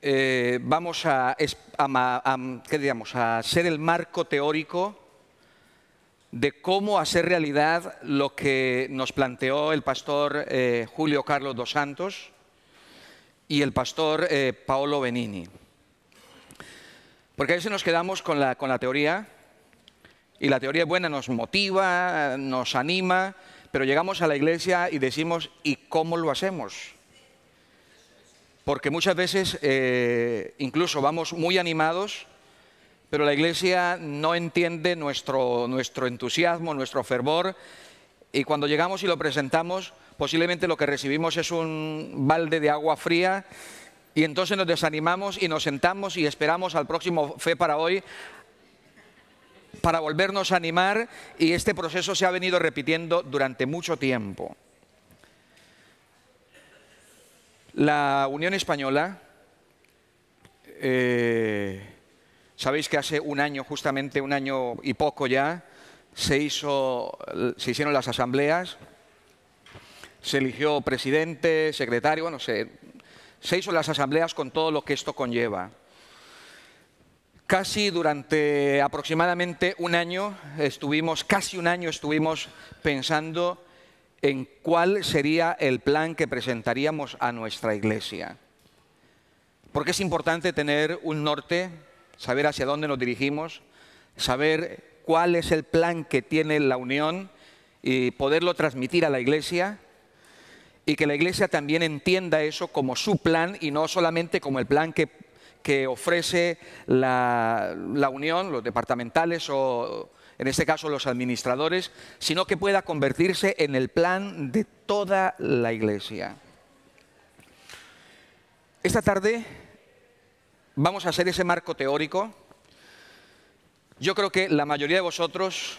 Eh, vamos a, a, ¿qué ser el marco teórico de cómo hacer realidad lo que nos planteó el pastor eh, Julio Carlos dos Santos y el pastor eh, Paolo Benini. Porque a veces nos quedamos con la, con la teoría, y la teoría es buena, nos motiva, nos anima, pero llegamos a la iglesia y decimos, ¿y cómo lo hacemos? porque muchas veces eh, incluso vamos muy animados, pero la iglesia no entiende nuestro, nuestro entusiasmo, nuestro fervor, y cuando llegamos y lo presentamos, posiblemente lo que recibimos es un balde de agua fría, y entonces nos desanimamos y nos sentamos y esperamos al próximo fe para hoy para volvernos a animar y este proceso se ha venido repitiendo durante mucho tiempo. La Unión Española, eh, sabéis que hace un año, justamente un año y poco ya, se, hizo, se hicieron las asambleas, se eligió presidente, secretario, no sé, se hizo las asambleas con todo lo que esto conlleva. Casi durante aproximadamente un año estuvimos, casi un año estuvimos pensando en cuál sería el plan que presentaríamos a nuestra iglesia. Porque es importante tener un norte, saber hacia dónde nos dirigimos, saber cuál es el plan que tiene la unión y poderlo transmitir a la iglesia y que la iglesia también entienda eso como su plan y no solamente como el plan que, ofrece la unión, los departamentales o en este caso los administradores, sino que pueda convertirse en el plan de toda la Iglesia. Esta tarde vamos a hacer ese marco teórico. Yo creo que la mayoría de vosotros,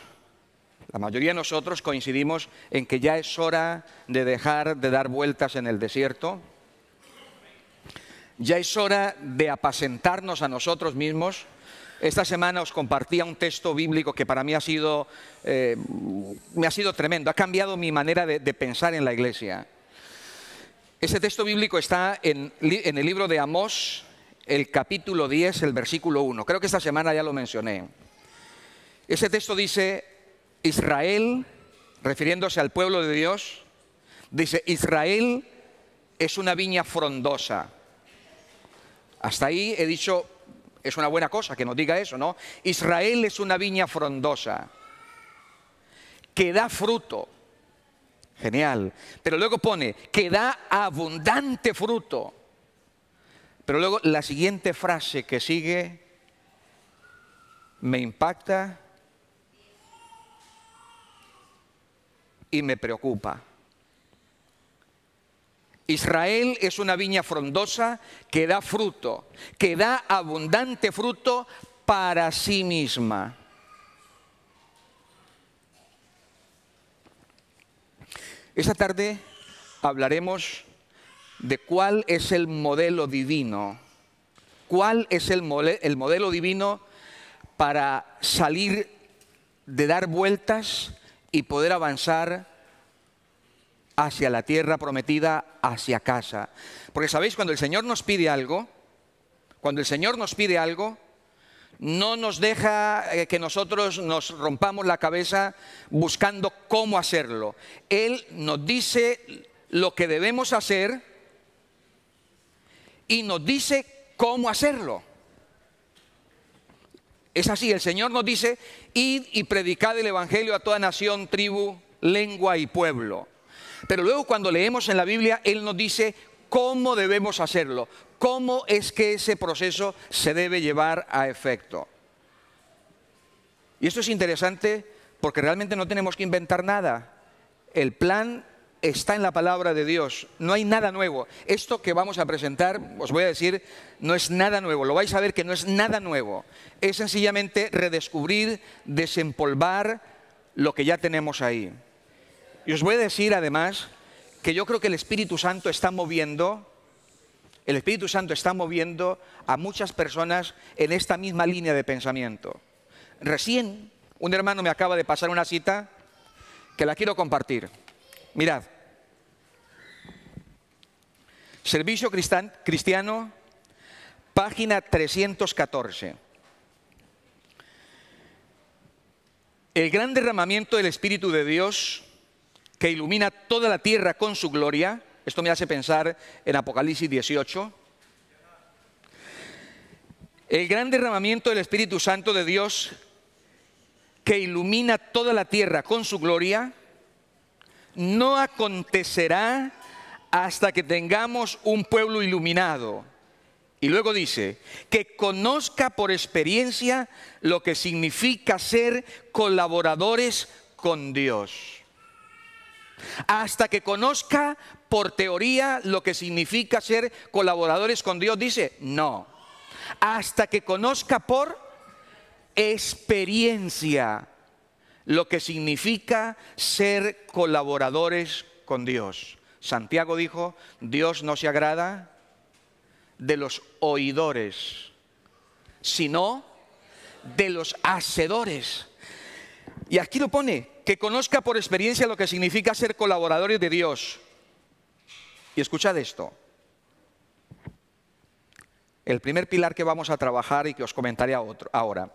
la mayoría de nosotros coincidimos en que ya es hora de dejar de dar vueltas en el desierto. Ya es hora de apacentarnos a nosotros mismos esta semana os compartía un texto bíblico que para mí ha sido, eh, me ha sido tremendo, ha cambiado mi manera de, pensar en la iglesia. Ese texto bíblico está en, en, el libro de Amós, el capítulo 10, el versículo 1. Creo que esta semana ya lo mencioné. Ese texto dice, Israel, refiriéndose al pueblo de Dios, dice, Israel es una viña frondosa. Hasta ahí he dicho es una buena cosa que nos diga eso, ¿no? Israel es una viña frondosa que da fruto. Genial. Pero luego pone que da abundante fruto. Pero luego la siguiente frase que sigue me impacta y me preocupa. Israel es una viña frondosa que da fruto, que da abundante fruto para sí misma. Esta tarde hablaremos de cuál es el modelo divino, cuál es el, el modelo divino para salir de dar vueltas y poder avanzar hacia la tierra prometida, hacia casa. Porque sabéis, cuando el Señor nos pide algo, cuando el Señor nos pide algo, no nos deja eh, que nosotros nos rompamos la cabeza buscando cómo hacerlo. Él nos dice lo que debemos hacer y nos dice cómo hacerlo. Es así, el Señor nos dice, id y predicad el Evangelio a toda nación, tribu, lengua y pueblo. Pero luego cuando leemos en la Biblia, Él nos dice cómo debemos hacerlo, cómo es que ese proceso se debe llevar a efecto. Y esto es interesante porque realmente no tenemos que inventar nada. El plan está en la palabra de Dios, no hay nada nuevo. Esto que vamos a presentar, os voy a decir, no es nada nuevo, lo vais a ver que no es nada nuevo. Es sencillamente redescubrir, desempolvar lo que ya tenemos ahí. Y os voy a decir además que yo creo que el Espíritu Santo está moviendo, el Espíritu Santo está moviendo a muchas personas en esta misma línea de pensamiento. Recién un hermano me acaba de pasar una cita que la quiero compartir. Mirad. Servicio Cristiano, página 314. El gran derramamiento del Espíritu de Dios que ilumina toda la tierra con su gloria. Esto me hace pensar en Apocalipsis 18. El gran derramamiento del Espíritu Santo de Dios que ilumina toda la tierra con su gloria no acontecerá hasta que tengamos un pueblo iluminado. Y luego dice, que conozca por experiencia lo que significa ser colaboradores con Dios hasta que conozca por teoría lo que significa ser colaboradores con Dios, dice, no, hasta que conozca por experiencia lo que significa ser colaboradores con Dios. Santiago dijo, Dios no se agrada de los oidores, sino de los hacedores. Y aquí lo pone, que conozca por experiencia lo que significa ser colaboradores de Dios. Y escuchad esto. El primer pilar que vamos a trabajar y que os comentaré otro, ahora.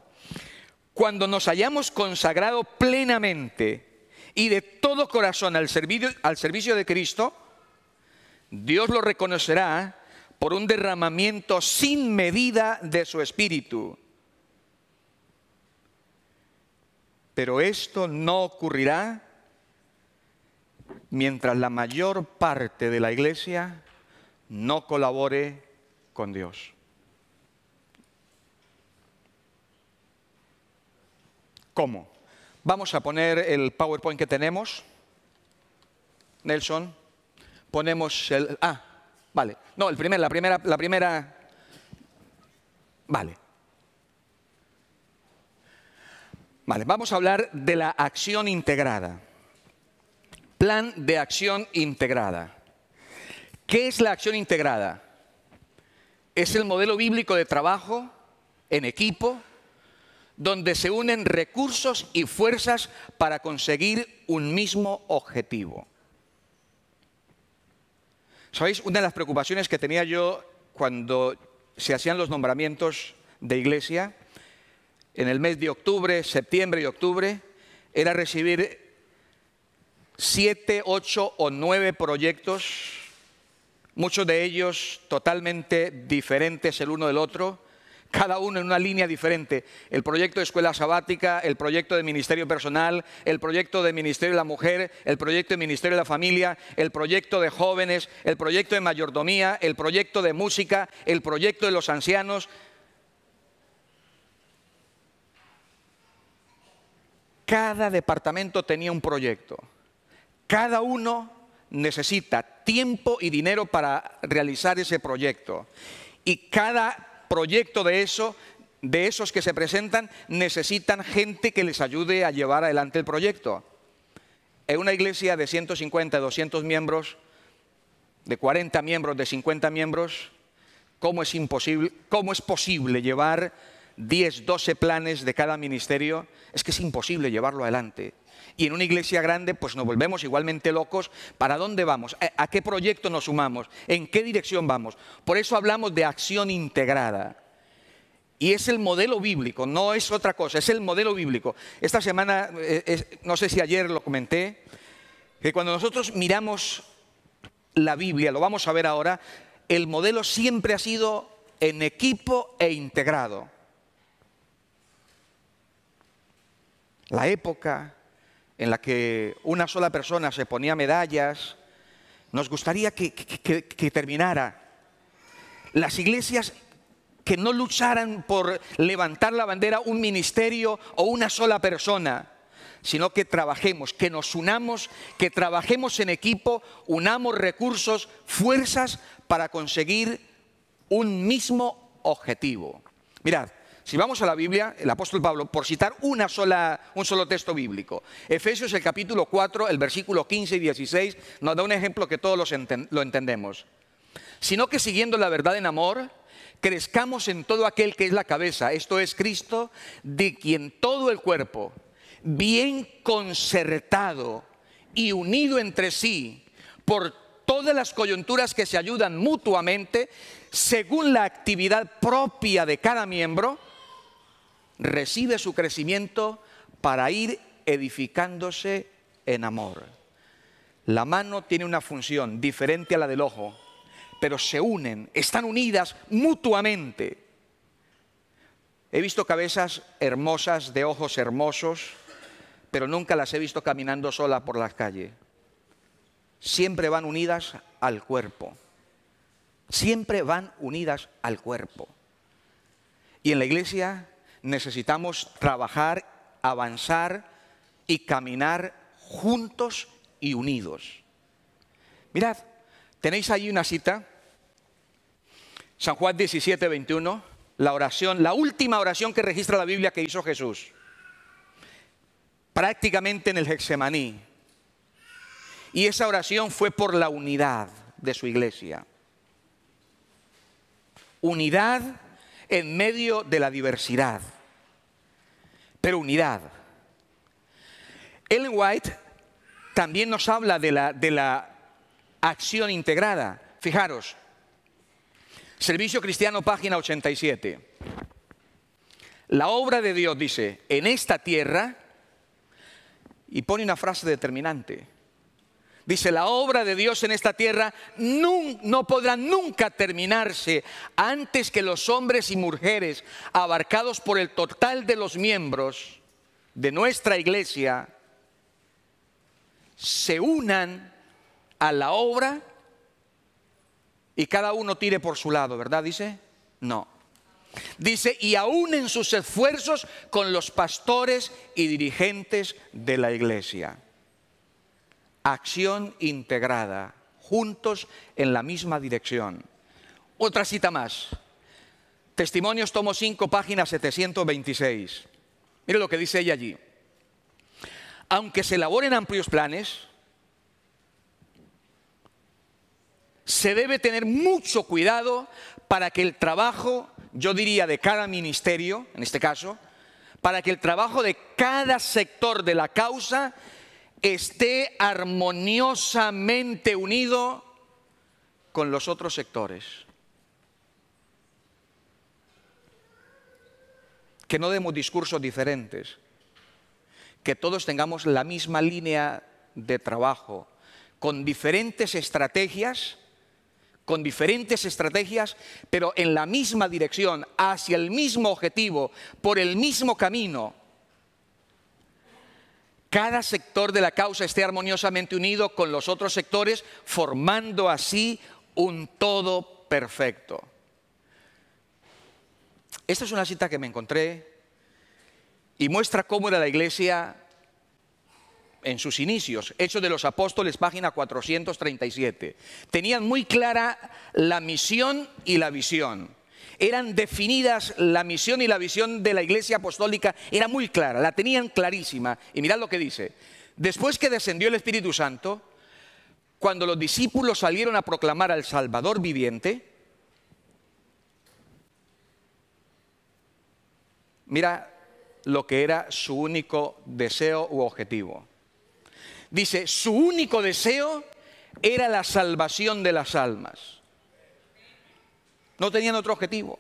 Cuando nos hayamos consagrado plenamente y de todo corazón al servicio, al servicio de Cristo, Dios lo reconocerá por un derramamiento sin medida de su espíritu Pero esto no ocurrirá mientras la mayor parte de la iglesia no colabore con Dios. ¿Cómo? Vamos a poner el PowerPoint que tenemos. Nelson, ponemos el... Ah, vale. No, el primer, la primera, la primera... Vale. Vale, vamos a hablar de la acción integrada. Plan de acción integrada. ¿Qué es la acción integrada? Es el modelo bíblico de trabajo en equipo donde se unen recursos y fuerzas para conseguir un mismo objetivo. ¿Sabéis? Una de las preocupaciones que tenía yo cuando se hacían los nombramientos de iglesia en el mes de octubre, septiembre y octubre, era recibir siete, ocho o nueve proyectos, muchos de ellos totalmente diferentes el uno del otro, cada uno en una línea diferente. El proyecto de escuela sabática, el proyecto de ministerio personal, el proyecto de ministerio de la mujer, el proyecto de ministerio de la familia, el proyecto de jóvenes, el proyecto de mayordomía, el proyecto de música, el proyecto de los ancianos, Cada departamento tenía un proyecto. Cada uno necesita tiempo y dinero para realizar ese proyecto. Y cada proyecto de eso de esos que se presentan necesitan gente que les ayude a llevar adelante el proyecto. En una iglesia de 150, 200 miembros, de 40 miembros, de 50 miembros, ¿cómo es, imposible, cómo es posible llevar 10, 12 planes de cada ministerio, es que es imposible llevarlo adelante. Y en una iglesia grande, pues nos volvemos igualmente locos. ¿Para dónde vamos? ¿A qué proyecto nos sumamos? ¿En qué dirección vamos? Por eso hablamos de acción integrada. Y es el modelo bíblico, no es otra cosa, es el modelo bíblico. Esta semana, eh, no sé si ayer lo comenté, que cuando nosotros miramos la Biblia, lo vamos a ver ahora, el modelo siempre ha sido en equipo e integrado. la época en la que una sola persona se ponía medallas, nos gustaría que, terminara. Las iglesias que no lucharan por levantar la bandera un ministerio o una sola persona, sino que trabajemos, que nos unamos, que trabajemos en equipo, unamos recursos, fuerzas para conseguir un mismo objetivo. Mirad, si vamos a la Biblia, el apóstol Pablo, por citar una sola, un solo texto bíblico, Efesios el capítulo 4, el versículo 15 y 16, nos da un ejemplo que todos lo entendemos. Sino que siguiendo la verdad en amor, crezcamos en todo aquel que es la cabeza, esto es Cristo, de quien todo el cuerpo, bien concertado y unido entre sí, por todas las coyunturas que se ayudan mutuamente, según la actividad propia de cada miembro, recibe su crecimiento para ir edificándose en amor. La mano tiene una función diferente a la del ojo, pero se unen, están unidas mutuamente. He visto cabezas hermosas de ojos hermosos, pero nunca las he visto caminando sola por las calles. Siempre van unidas al cuerpo. Siempre van unidas al cuerpo. Y en la iglesia necesitamos trabajar, avanzar y caminar juntos y unidos. Mirad, tenéis ahí una cita, San Juan 17, 21, la oración, la última oración que registra la Biblia que hizo Jesús, prácticamente en el Hexemaní. Y esa oración fue por la unidad de su iglesia. Unidad en medio de la diversidad pero unidad. Ellen White también nos habla de la, acción integrada. Fijaros, Servicio Cristiano, página 87. La obra de Dios dice, en esta tierra, y pone una frase determinante, Dice, la obra de Dios en esta tierra no, podrá nunca terminarse antes que los hombres y mujeres abarcados por el total de los miembros de nuestra iglesia se unan a la obra y cada uno tire por su lado, ¿verdad? Dice, no. Dice, y aún en sus esfuerzos con los pastores y dirigentes de la iglesia acción integrada, juntos en la misma dirección. Otra cita más. Testimonios, tomo 5, página 726. Mire lo que dice ella allí. Aunque se elaboren amplios planes, se debe tener mucho cuidado para que el trabajo, yo diría, de cada ministerio, en este caso, para que el trabajo de cada sector de la causa esté armoniosamente unido con los otros sectores. Que no demos discursos diferentes, que todos tengamos la misma línea de trabajo, con diferentes estrategias, con diferentes estrategias, pero en la misma dirección, hacia el mismo objetivo, por el mismo camino cada sector de la causa esté armoniosamente unido con los otros sectores, formando así un todo perfecto. Esta es una cita que me encontré y muestra cómo era la iglesia en sus inicios, Hechos de los Apóstoles, página 437. Tenían muy clara la misión y la visión eran definidas, la misión y la visión de la Iglesia Apostólica era muy clara, la tenían clarísima. Y mirad lo que dice, después que descendió el Espíritu Santo, cuando los discípulos salieron a proclamar al Salvador viviente, mira lo que era su único deseo u objetivo. Dice, su único deseo era la salvación de las almas. No tenían otro objetivo.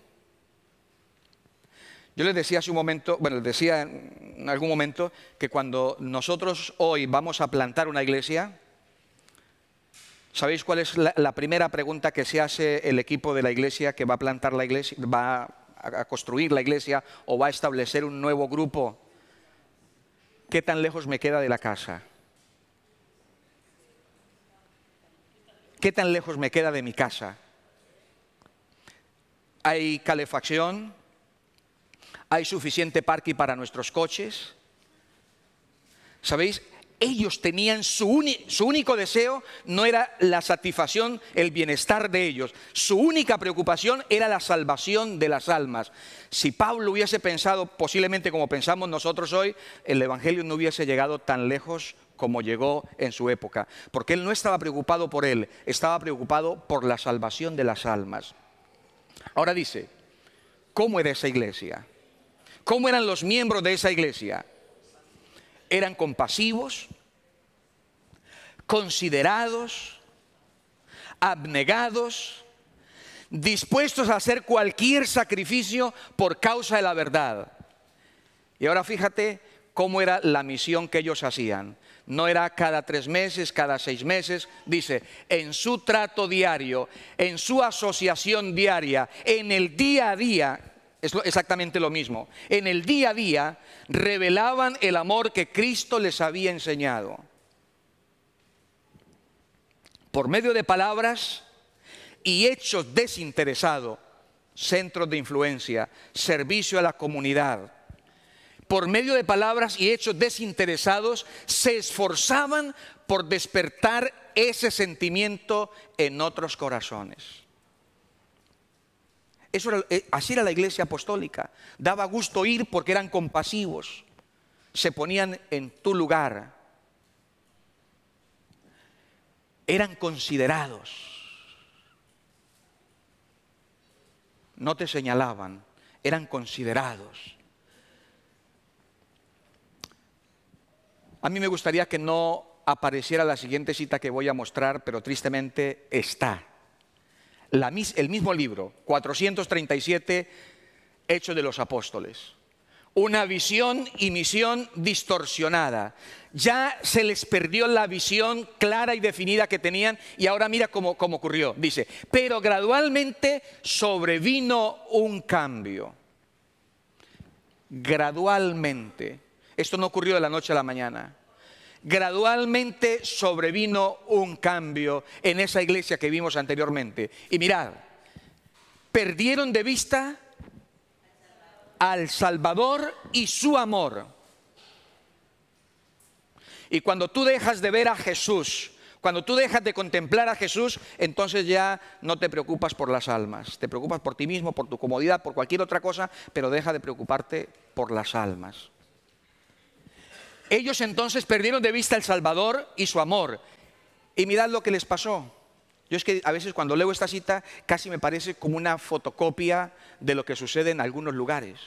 Yo les decía hace un momento, bueno, les decía en algún momento que cuando nosotros hoy vamos a plantar una iglesia, ¿sabéis cuál es la, la primera pregunta que se hace el equipo de la iglesia que va a plantar la iglesia, va a construir la iglesia o va a establecer un nuevo grupo? ¿Qué tan lejos me queda de la casa? ¿Qué tan lejos me queda de mi casa? hay calefacción, hay suficiente parque para nuestros coches. ¿Sabéis? Ellos tenían su, su único deseo, no era la satisfacción, el bienestar de ellos. Su única preocupación era la salvación de las almas. Si Pablo hubiese pensado, posiblemente como pensamos nosotros hoy, el Evangelio no hubiese llegado tan lejos como llegó en su época. Porque él no estaba preocupado por él, estaba preocupado por la salvación de las almas. Ahora dice, ¿cómo era esa iglesia? ¿Cómo eran los miembros de esa iglesia? Eran compasivos, considerados, abnegados, dispuestos a hacer cualquier sacrificio por causa de la verdad. Y ahora fíjate cómo era la misión que ellos hacían. No era cada tres meses, cada seis meses. Dice, en su trato diario, en su asociación diaria, en el día a día, es exactamente lo mismo, en el día a día revelaban el amor que Cristo les había enseñado. Por medio de palabras y hechos desinteresados, centros de influencia, servicio a la comunidad, por medio de palabras y hechos desinteresados, se esforzaban por despertar ese sentimiento en otros corazones. Eso eh, así era la iglesia apostólica. Daba gusto ir porque eran compasivos. Se ponían en tu lugar. Eran considerados. No te señalaban, eran considerados. A mí me gustaría que no apareciera la siguiente cita que voy a mostrar, pero tristemente está. el mismo libro, 437, Hecho de los Apóstoles. Una visión y misión distorsionada. Ya se les perdió la visión clara y definida que tenían y ahora mira cómo ocurrió. Dice, pero gradualmente sobrevino un cambio. Gradualmente esto no ocurrió de la noche a la mañana. Gradualmente sobrevino un cambio en esa iglesia que vimos anteriormente. Y mirad, perdieron de vista al Salvador y su amor. Y cuando tú dejas de ver a Jesús, cuando tú dejas de contemplar a Jesús, entonces ya no te preocupas por las almas, te preocupas por ti mismo, por tu comodidad, por cualquier otra cosa, pero deja de preocuparte por las almas. Ellos entonces perdieron de vista el Salvador y su amor. Y mirad lo que les pasó. Yo es que a veces cuando leo esta cita casi me parece como una fotocopia de lo que sucede en algunos lugares.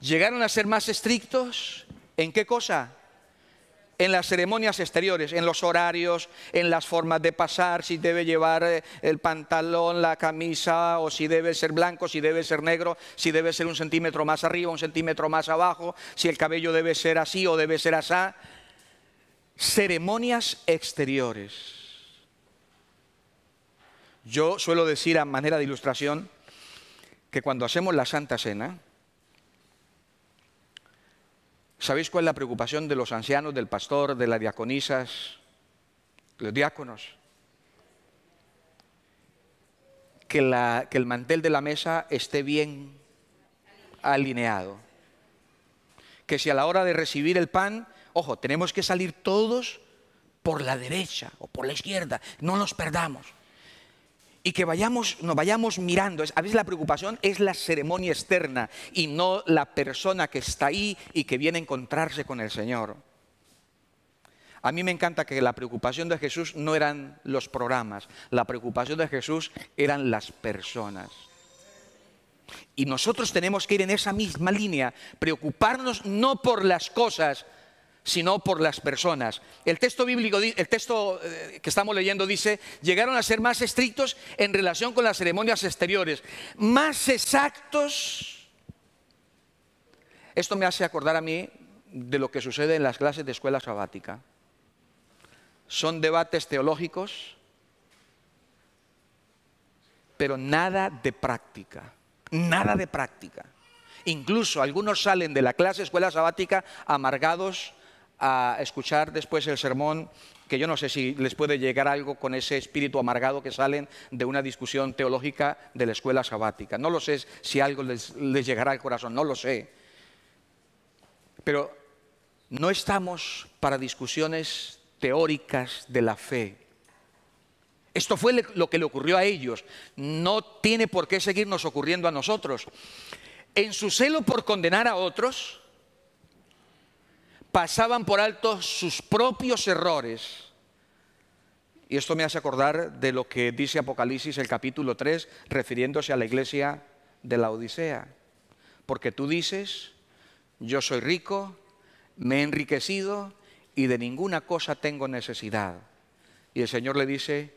Llegaron a ser más estrictos en qué cosa? en las ceremonias exteriores, en los horarios, en las formas de pasar, si debe llevar eh, el pantalón, la camisa, o si debe ser blanco, si debe ser negro, si debe ser un centímetro más arriba, un centímetro más abajo, si el cabello debe ser así o debe ser asá. Ceremonias exteriores. Yo suelo decir a manera de ilustración que cuando hacemos la Santa Cena, ¿Sabéis cuál es la preocupación de los ancianos, del pastor, de las diaconisas, los diáconos? Que, que el mantel de la mesa esté bien alineado. Que si a la hora de recibir el pan, ojo, tenemos que salir todos por la derecha o por la izquierda, no nos perdamos y que vayamos, nos vayamos mirando. A veces la preocupación es la ceremonia externa y no la persona que está ahí y que viene a encontrarse con el Señor. A mí me encanta que la preocupación de Jesús no eran los programas, la preocupación de Jesús eran las personas. Y nosotros tenemos que ir en esa misma línea, preocuparnos no por las cosas, sino por las personas. El texto bíblico, el texto eh, que estamos leyendo dice, llegaron a ser más estrictos en relación con las ceremonias exteriores, más exactos. Esto me hace acordar a mí de lo que sucede en las clases de escuela sabática. Son debates teológicos, pero nada de práctica, nada de práctica. Incluso algunos salen de la clase escuela sabática amargados, a escuchar después el sermón, que yo no sé si les puede llegar algo con ese espíritu amargado que salen de una discusión teológica de la escuela sabática. No lo sé si algo les, llegará al corazón, no lo sé. Pero no estamos para discusiones teóricas de la fe. Esto fue lo que le ocurrió a ellos. No tiene por qué seguirnos ocurriendo a nosotros. En su celo por condenar a otros, pasaban por alto sus propios errores. Y esto me hace acordar de lo que dice Apocalipsis el capítulo 3, refiriéndose a la iglesia de la Odisea. Porque tú dices, yo soy rico, me he enriquecido y de ninguna cosa tengo necesidad. Y el Señor le dice,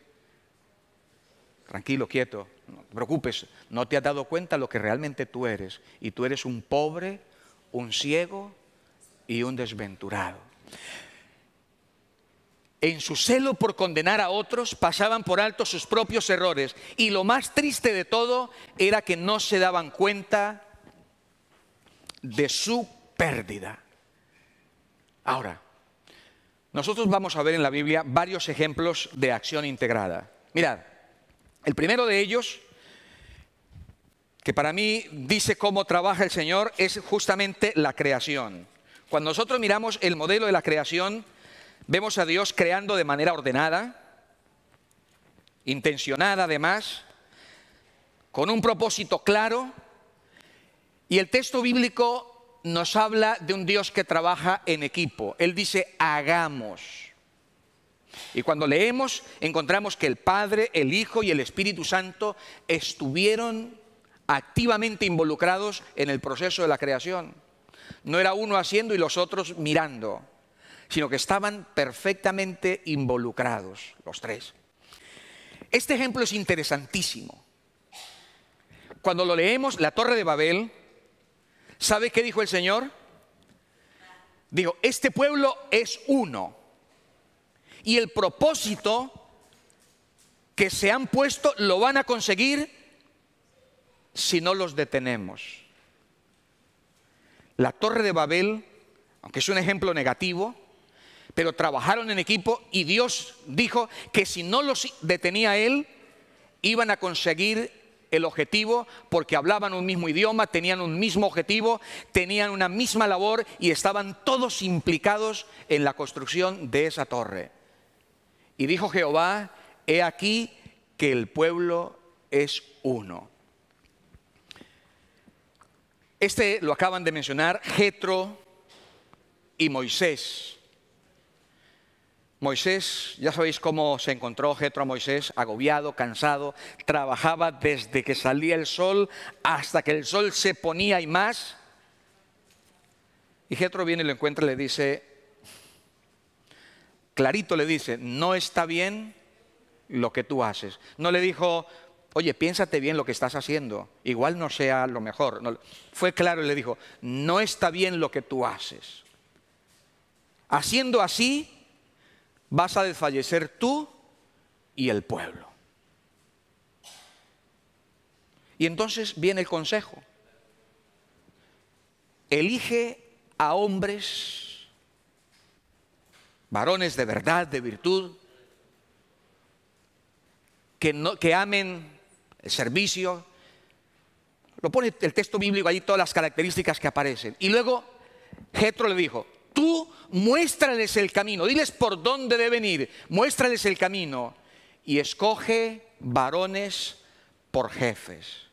tranquilo, quieto, no te preocupes, no te has dado cuenta lo que realmente tú eres. Y tú eres un pobre, un ciego, y un desventurado. En su celo por condenar a otros pasaban por alto sus propios errores y lo más triste de todo era que no se daban cuenta de su pérdida. Ahora, nosotros vamos a ver en la Biblia varios ejemplos de acción integrada. Mirad, el primero de ellos, que para mí dice cómo trabaja el Señor, es justamente la creación. Cuando nosotros miramos el modelo de la creación, vemos a Dios creando de manera ordenada, intencionada además, con un propósito claro, y el texto bíblico nos habla de un Dios que trabaja en equipo. Él dice, hagamos. Y cuando leemos, encontramos que el Padre, el Hijo y el Espíritu Santo estuvieron activamente involucrados en el proceso de la creación. No era uno haciendo y los otros mirando, sino que estaban perfectamente involucrados los tres. Este ejemplo es interesantísimo. Cuando lo leemos, la torre de Babel, ¿sabe qué dijo el Señor? Dijo, este pueblo es uno. Y el propósito que se han puesto lo van a conseguir si no los detenemos la Torre de Babel, aunque es un ejemplo negativo, pero trabajaron en equipo y Dios dijo que si no los detenía él, iban a conseguir el objetivo porque hablaban un mismo idioma, tenían un mismo objetivo, tenían una misma labor y estaban todos implicados en la construcción de esa torre. Y dijo Jehová, he aquí que el pueblo es uno. Este lo acaban de mencionar, Jetro y Moisés. Moisés, ya sabéis cómo se encontró Jetro a Moisés, agobiado, cansado, trabajaba desde que salía el sol hasta que el sol se ponía y más. Y Jetro viene y lo encuentra y le dice, clarito le dice, no está bien lo que tú haces. No le dijo, oye, piénsate bien lo que estás haciendo, igual no sea lo mejor. fue claro y le dijo, no está bien lo que tú haces. Haciendo así, vas a desfallecer tú y el pueblo. Y entonces viene el consejo. Elige a hombres, varones de verdad, de virtud, que, que amen el servicio. Lo pone el texto bíblico ahí todas las características que aparecen. Y luego Jetro le dijo, tú muéstrales el camino, diles por dónde deben ir, muéstrales el camino y escoge varones por jefes.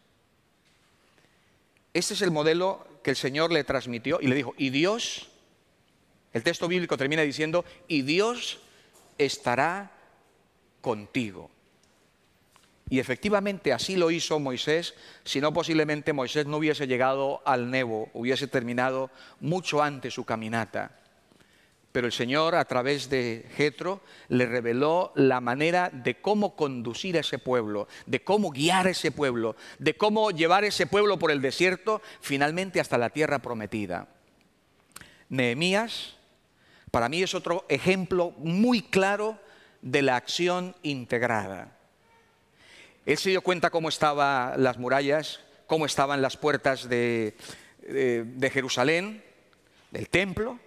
Este es el modelo que el Señor le transmitió y le dijo, y Dios, el texto bíblico termina diciendo, y Dios estará contigo. Y efectivamente así lo hizo Moisés, si no posiblemente Moisés no hubiese llegado al Nebo, hubiese terminado mucho antes su caminata. Pero el Señor a través de Jetro le reveló la manera de cómo conducir a ese pueblo, de cómo guiar a ese pueblo, de cómo llevar a ese pueblo por el desierto finalmente hasta la tierra prometida. Nehemías para mí es otro ejemplo muy claro de la acción integrada. Él se dio cuenta cómo estaban las murallas, cómo estaban las puertas de, Jerusalén, del templo.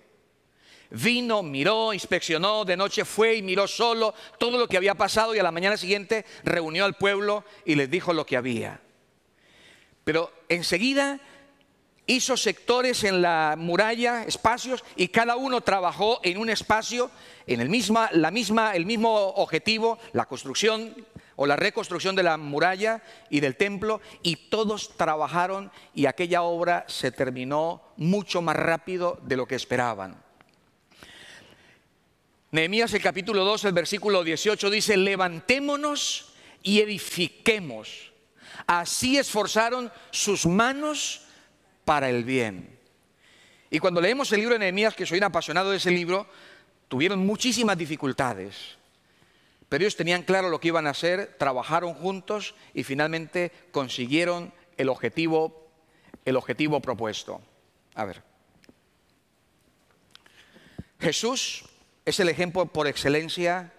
Vino, miró, inspeccionó, de noche fue y miró solo todo lo que había pasado y a la mañana siguiente reunió al pueblo y les dijo lo que había. Pero enseguida hizo sectores en la muralla, espacios, y cada uno trabajó en un espacio, en el misma, la misma, el mismo objetivo, la construcción o la reconstrucción de la muralla y del templo, y todos trabajaron y aquella obra se terminó mucho más rápido de lo que esperaban. Nehemías el capítulo 2, el versículo 18 dice, levantémonos y edifiquemos. Así esforzaron sus manos para el bien. Y cuando leemos el libro de Nehemías, que soy un apasionado de ese libro, tuvieron muchísimas dificultades. Pero ellos tenían claro lo que iban a hacer, trabajaron juntos y finalmente consiguieron el objetivo, el objetivo propuesto. A ver. Jesús es el ejemplo por excelencia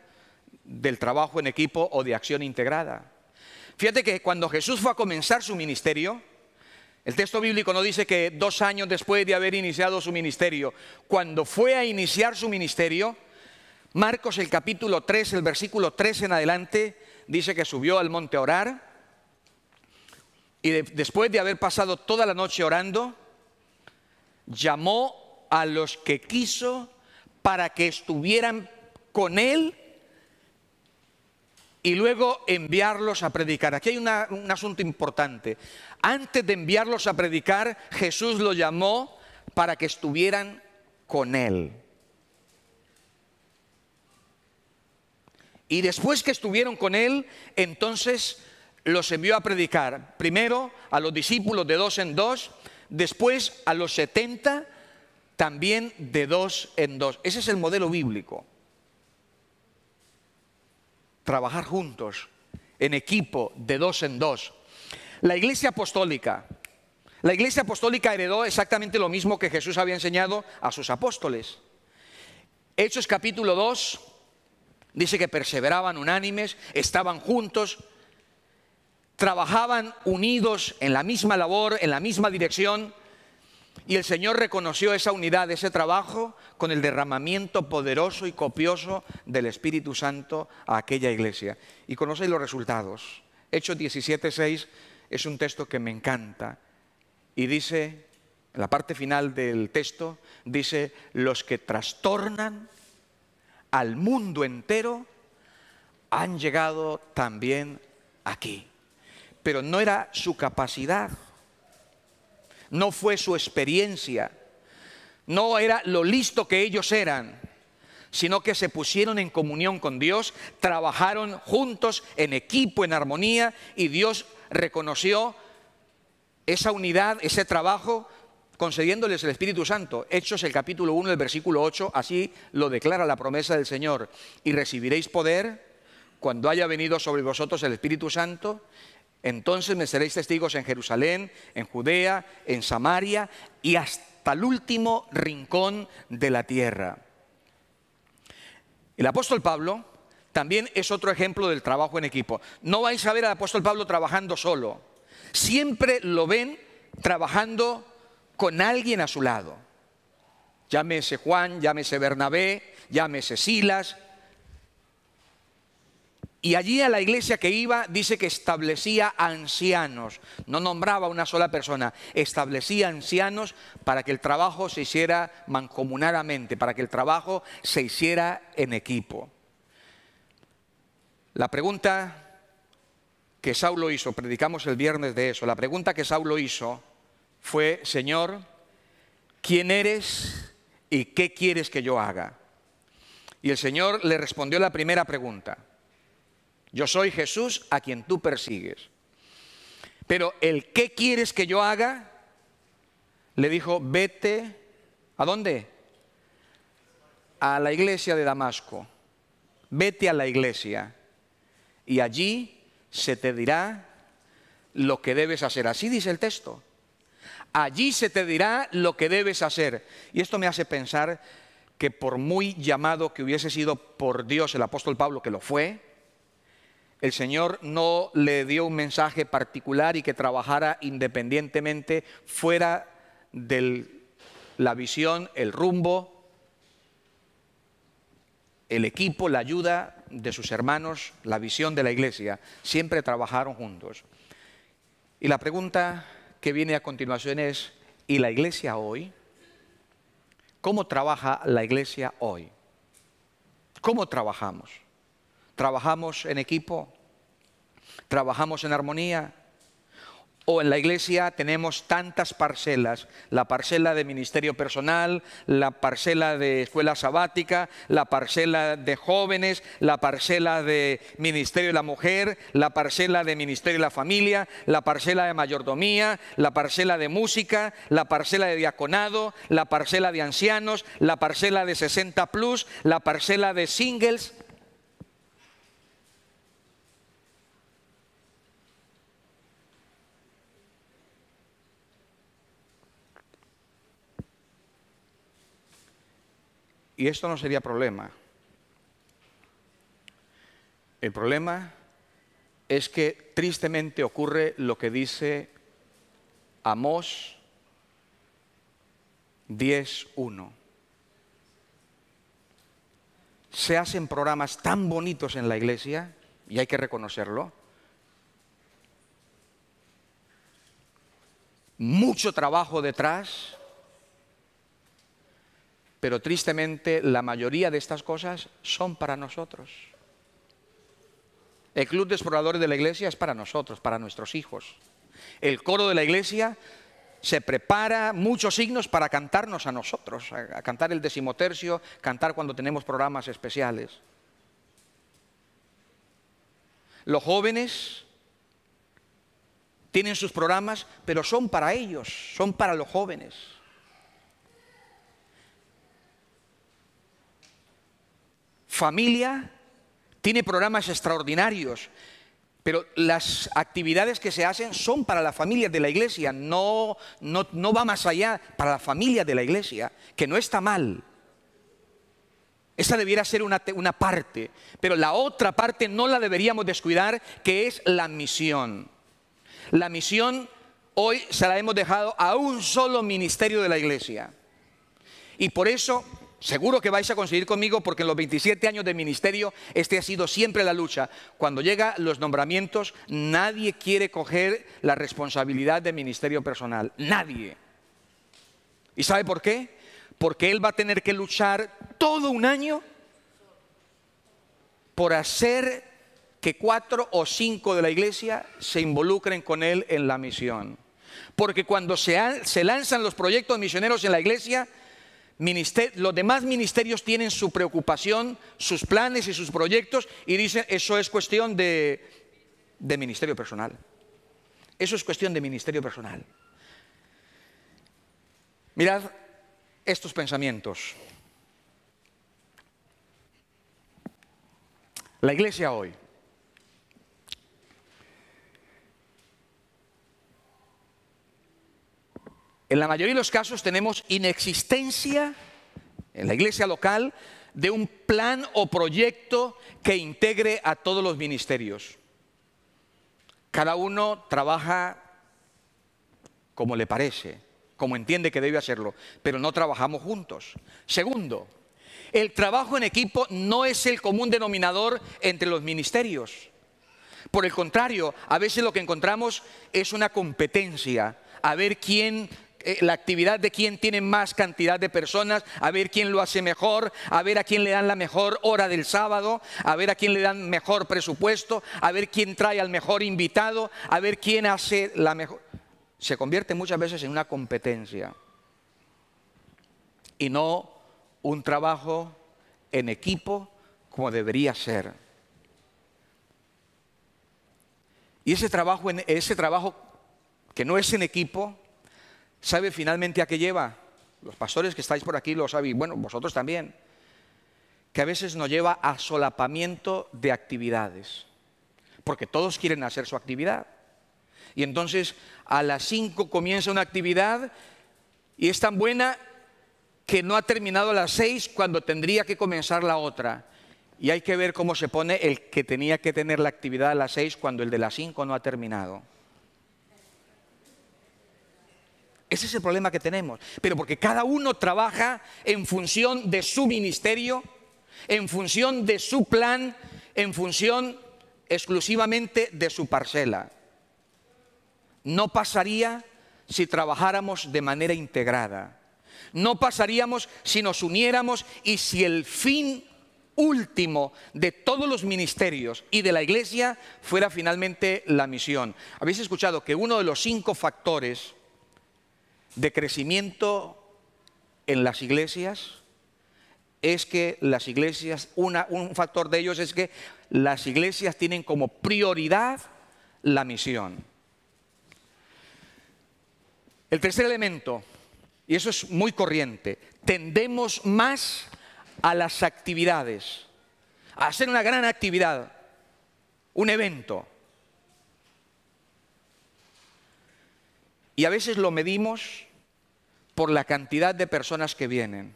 del trabajo en equipo o de acción integrada. Fíjate que cuando Jesús fue a comenzar su ministerio, el texto bíblico no dice que dos años después de haber iniciado su ministerio, cuando fue a iniciar su ministerio, Marcos el capítulo 3, el versículo 3 en adelante, dice que subió al monte a orar y después de haber pasado toda la noche orando, llamó a los que quiso para que estuvieran con él y luego enviarlos a predicar. Aquí hay un asunto importante. Antes de enviarlos a predicar, Jesús los llamó para que estuvieran con él. Y después que estuvieron con él, entonces los envió a predicar, primero a los discípulos de dos en dos, después a los setenta, también de dos en dos. Ese es el modelo bíblico. Trabajar juntos, en equipo, de dos en dos. La iglesia apostólica. La iglesia apostólica heredó exactamente lo mismo que Jesús había enseñado a sus apóstoles. Hechos capítulo 2, Dice que perseveraban unánimes, estaban juntos, trabajaban unidos en la misma labor, en la misma dirección. Y el Señor reconoció esa unidad, ese trabajo, con el derramamiento poderoso y copioso del Espíritu Santo a aquella iglesia. Y conocéis los resultados. Hechos 17.6 es un texto que me encanta. Y dice, en la parte final del texto, dice, los que trastornan al mundo entero, han llegado también aquí. Pero no era su capacidad, no fue su experiencia, no era lo listo que ellos eran, sino que se pusieron en comunión con Dios, trabajaron juntos en equipo, en armonía, y Dios reconoció esa unidad, ese trabajo concediéndoles el Espíritu Santo. Hechos el capítulo 1, el versículo 8, así lo declara la promesa del Señor. Y recibiréis poder cuando haya venido sobre vosotros el Espíritu Santo. Entonces me seréis testigos en Jerusalén, en Judea, en Samaria y hasta el último rincón de la tierra. El apóstol Pablo también es otro ejemplo del trabajo en equipo. No vais a ver al apóstol Pablo trabajando solo. Siempre lo ven trabajando con alguien a su lado. Llámese Juan, llámese Bernabé, llámese Silas. Y allí a la iglesia que iba dice que establecía ancianos, no nombraba una sola persona, establecía ancianos para que el trabajo se hiciera mancomunadamente, para que el trabajo se hiciera en equipo. La pregunta que Saulo hizo, predicamos el viernes de eso, la pregunta que Saulo hizo fue, Señor, ¿quién eres y qué quieres que yo haga? Y el Señor le respondió la primera pregunta. Yo soy Jesús a quien tú persigues. Pero el qué quieres que yo haga, le dijo, vete, ¿a dónde? A la iglesia de Damasco. Vete a la iglesia y allí se te dirá lo que debes hacer. Así dice el texto. Allí se te dirá lo que debes hacer. Y esto me hace pensar que por muy llamado que hubiese sido por Dios el apóstol Pablo, que lo fue, el Señor no le dio un mensaje particular y que trabajara independientemente fuera de la visión, el rumbo, el equipo, la ayuda de sus hermanos, la visión de la iglesia. Siempre trabajaron juntos. Y la pregunta que viene a continuación es, ¿y la iglesia hoy? ¿Cómo trabaja la iglesia hoy? ¿Cómo trabajamos? ¿Trabajamos en equipo? ¿Trabajamos en armonía? o en la iglesia tenemos tantas parcelas, la parcela de ministerio personal, la parcela de escuela sabática, la parcela de jóvenes, la parcela de ministerio de la mujer, la parcela de ministerio de la familia, la parcela de mayordomía, la parcela de música, la parcela de diaconado, la parcela de ancianos, la parcela de 60 plus, la parcela de singles. Y esto no sería problema. El problema es que tristemente ocurre lo que dice Amos 10.1. Se hacen programas tan bonitos en la iglesia, y hay que reconocerlo, mucho trabajo detrás, pero tristemente la mayoría de estas cosas son para nosotros. El club de exploradores de la iglesia es para nosotros, para nuestros hijos. El coro de la iglesia se prepara muchos signos para cantarnos a nosotros, a cantar el decimotercio, cantar cuando tenemos programas especiales. Los jóvenes tienen sus programas, pero son para ellos, son para los jóvenes. familia, tiene programas extraordinarios, pero las actividades que se hacen son para la familia de la iglesia, no, no, va más allá, para la familia de la iglesia, que no está mal. Esa debiera ser una parte, pero la otra parte no la deberíamos descuidar, que es la misión. La misión hoy se la hemos dejado a un solo ministerio de la iglesia. Y por eso Seguro que vais a conseguir conmigo porque en los 27 años de ministerio este ha sido siempre la lucha. Cuando llegan los nombramientos, nadie quiere coger la responsabilidad de ministerio personal. Nadie. ¿Y sabe por qué? Porque él va a tener que luchar todo un año por hacer que cuatro o cinco de la iglesia se involucren con él en la misión. Porque cuando se, se lanzan los proyectos misioneros en la iglesia, los demás ministerios tienen su preocupación, sus planes y sus proyectos y dicen eso es cuestión de, ministerio personal. Eso es cuestión de ministerio personal. Mirad estos pensamientos. La iglesia hoy, En la mayoría de los casos tenemos inexistencia en la iglesia local de un plan o proyecto que integre a todos los ministerios. Cada uno trabaja como le parece, como entiende que debe hacerlo, pero no trabajamos juntos. Segundo, el trabajo en equipo no es el común denominador entre los ministerios. Por el contrario, a veces lo que encontramos es una competencia, a ver quién eh, la actividad de quién tiene más cantidad de personas, a ver quién lo hace mejor, a ver a quién le dan la mejor hora del sábado, a ver a quién le dan mejor presupuesto, a ver quién trae al mejor invitado, a ver quién hace la mejor... Se convierte muchas veces en una competencia y no un trabajo en equipo como debería ser. Y ese trabajo, ese trabajo que no es en equipo sabe finalmente a qué lleva. Los pastores que estáis por aquí lo sabéis, bueno, vosotros también. Que a veces nos lleva a solapamiento de actividades. Porque todos quieren hacer su actividad. Y entonces a las 5 comienza una actividad y es tan buena que no ha terminado a las 6 cuando tendría que comenzar la otra. Y hay que ver cómo se pone el que tenía que tener la actividad a las 6 cuando el de las 5 no ha terminado. Ese es el problema que tenemos. Pero porque cada uno trabaja en función de su ministerio, en función de su plan, en función exclusivamente de su parcela. No pasaría si trabajáramos de manera integrada. No pasaríamos si nos uniéramos y si el fin último de todos los ministerios y de la iglesia fuera finalmente la misión. Habéis escuchado que uno de los cinco factores de crecimiento en las iglesias es que las iglesias, una, un factor de ellos es que las iglesias tienen como prioridad la misión. El tercer elemento, y eso es muy corriente, tendemos más a las actividades, a hacer una gran actividad, un evento. Y a veces lo medimos por la cantidad de personas que vienen.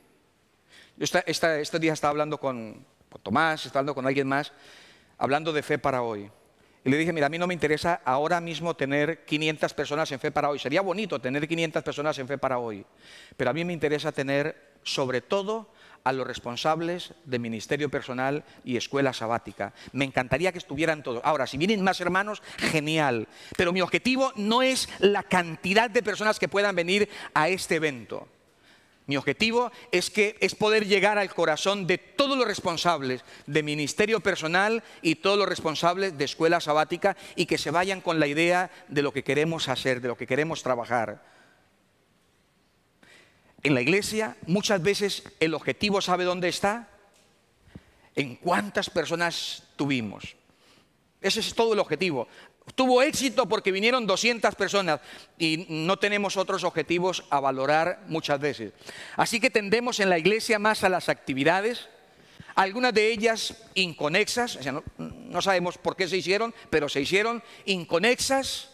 Yo esta, este día estaba hablando con, con Tomás, estaba hablando con alguien más, hablando de fe para hoy. Y le dije, mira, a mí no me interesa ahora mismo tener 500 personas en fe para hoy. Sería bonito tener 500 personas en fe para hoy. Pero a mí me interesa tener, sobre todo, a los responsables de Ministerio Personal y Escuela Sabática. Me encantaría que estuvieran todos. Ahora, si vienen más hermanos, genial. Pero mi objetivo no es la cantidad de personas que puedan venir a este evento. Mi objetivo es, que, es poder llegar al corazón de todos los responsables de ministerio personal y todos los responsables de escuela sabática y que se vayan con la idea de lo que queremos hacer, de lo que queremos trabajar en la iglesia muchas veces el objetivo sabe dónde está, en cuántas personas tuvimos. Ese es todo el objetivo. Tuvo éxito porque vinieron 200 personas y no tenemos otros objetivos a valorar muchas veces. Así que tendemos en la iglesia más a las actividades, algunas de ellas inconexas, no, no sabemos por qué se hicieron, pero se hicieron inconexas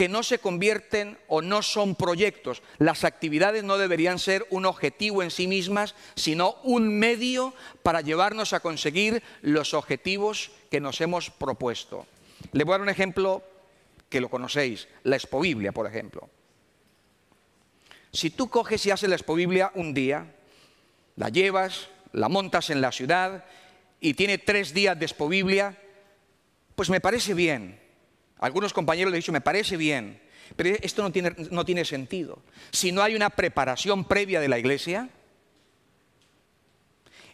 que no se convierten o no son proyectos. Las actividades no deberían ser un objetivo en sí mismas, sino un medio para llevarnos a conseguir los objetivos que nos hemos propuesto. Le voy a dar un ejemplo que lo conocéis, la Expo por ejemplo. Si tú coges y haces la Expo Biblia un día, la llevas, la montas en la ciudad y tiene tres días de Expo pues me parece bien, algunos compañeros le han dicho, me parece bien, pero esto no tiene, no tiene sentido. Si no hay una preparación previa de la iglesia,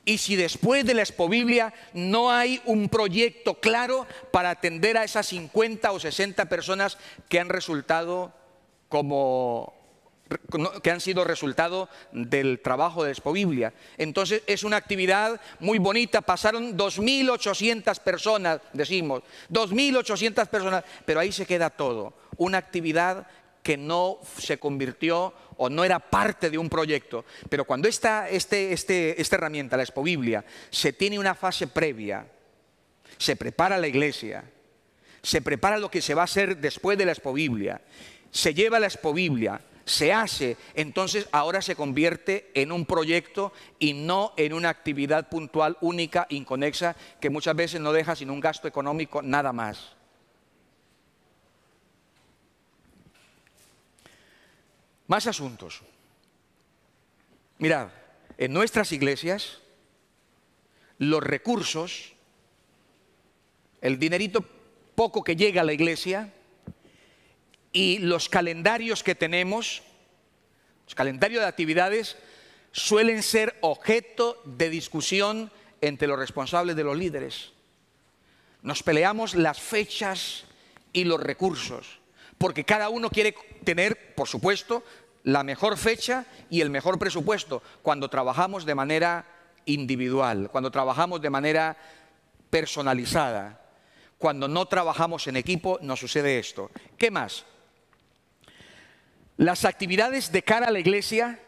y si después de la expobiblia no hay un proyecto claro para atender a esas 50 o 60 personas que han resultado como que han sido resultado del trabajo de Biblia. Entonces es una actividad muy bonita, pasaron 2.800 personas, decimos, 2.800 personas, pero ahí se queda todo, una actividad que no se convirtió o no era parte de un proyecto. Pero cuando esta, este, este, herramienta, la Biblia, se tiene una fase previa, se prepara la iglesia, se prepara lo que se va a hacer después de la Biblia, se lleva la Biblia, se hace, entonces ahora se convierte en un proyecto y no en una actividad puntual, única, inconexa, que muchas veces no deja sin un gasto económico nada más. Más asuntos. Mirad, en nuestras iglesias los recursos, el dinerito poco que llega a la iglesia, y los calendarios que tenemos, los calendarios de actividades, suelen ser objeto de discusión entre los responsables de los líderes. Nos peleamos las fechas y los recursos, porque cada uno quiere tener, por supuesto, la mejor fecha y el mejor presupuesto cuando trabajamos de manera individual, cuando trabajamos de manera personalizada. Cuando no trabajamos en equipo nos sucede esto. ¿Qué más? Las actividades de cara a la iglesia,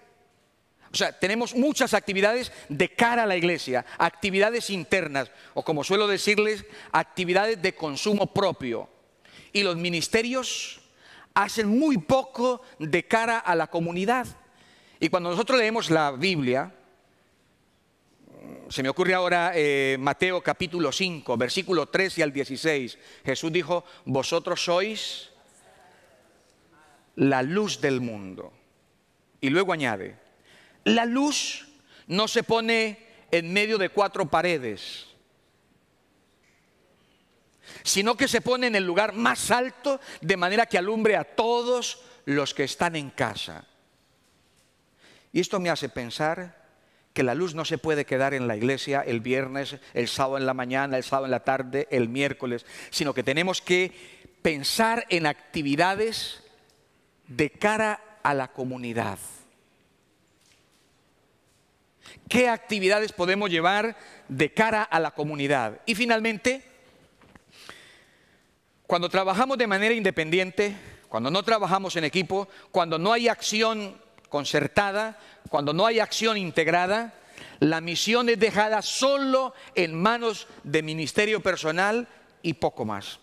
o sea, tenemos muchas actividades de cara a la iglesia, actividades internas, o como suelo decirles, actividades de consumo propio. Y los ministerios hacen muy poco de cara a la comunidad. Y cuando nosotros leemos la Biblia, se me ocurre ahora eh, Mateo capítulo 5, versículo y al 16. Jesús dijo, vosotros sois la luz del mundo. Y luego añade, la luz no se pone en medio de cuatro paredes, sino que se pone en el lugar más alto de manera que alumbre a todos los que están en casa. Y esto me hace pensar que la luz no se puede quedar en la iglesia el viernes, el sábado en la mañana, el sábado en la tarde, el miércoles, sino que tenemos que pensar en actividades de cara a la comunidad. ¿Qué actividades podemos llevar de cara a la comunidad? Y finalmente, cuando trabajamos de manera independiente, cuando no trabajamos en equipo, cuando no hay acción concertada, cuando no hay acción integrada, la misión es dejada solo en manos de ministerio personal y poco más.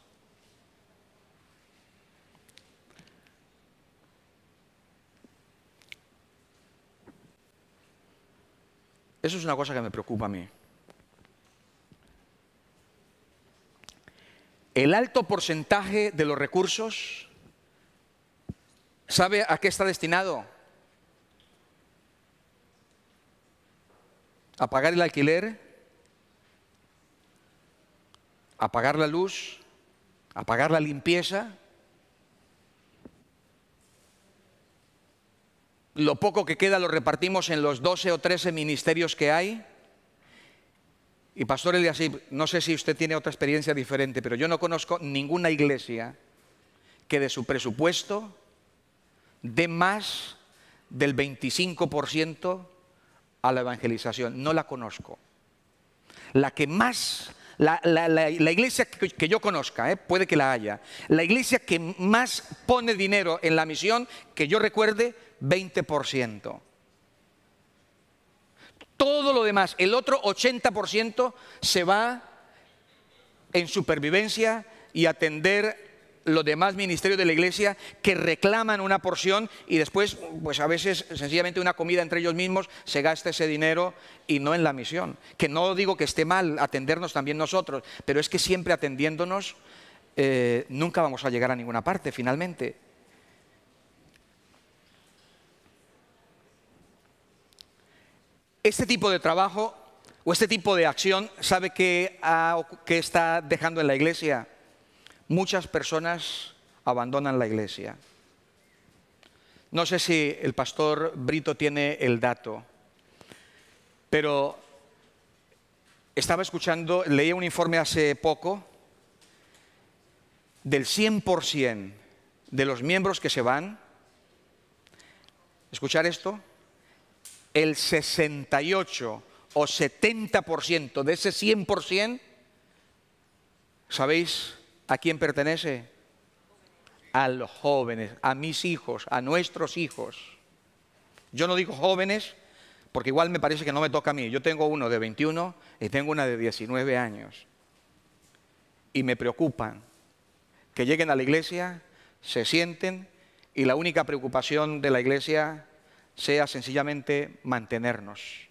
Eso es una cosa que me preocupa a mí. El alto porcentaje de los recursos, ¿sabe a qué está destinado? A pagar el alquiler, a pagar la luz, a pagar la limpieza, Lo poco que queda lo repartimos en los 12 o 13 ministerios que hay. Y Pastor Eliasib, no sé si usted tiene otra experiencia diferente, pero yo no conozco ninguna iglesia que de su presupuesto dé más del 25% a la evangelización. No la conozco. La que más, la, iglesia que, yo conozca, eh, puede que la haya, la iglesia que más pone dinero en la misión, que yo recuerde, 20%. Todo lo demás, el otro 80% se va en supervivencia y atender los demás ministerios de la iglesia que reclaman una porción y después, pues a veces sencillamente una comida entre ellos mismos se gasta ese dinero y no en la misión. Que no digo que esté mal atendernos también nosotros, pero es que siempre atendiéndonos eh, nunca vamos a llegar a ninguna parte finalmente. Este tipo de trabajo o este tipo de acción, ¿sabe qué, está dejando en la iglesia? Muchas personas abandonan la iglesia. No sé si el pastor Brito tiene el dato, pero estaba escuchando, leía un informe hace poco del 100% de los miembros que se van. Escuchar esto, el 68 o 70% de ese 100%, ¿sabéis a quién pertenece? A los jóvenes, a mis hijos, a nuestros hijos. Yo no digo jóvenes porque igual me parece que no me toca a mí. Yo tengo uno de 21 y tengo una de 19 años. Y me preocupan que lleguen a la iglesia, se sienten y la única preocupación de la iglesia sea sencillamente mantenernos,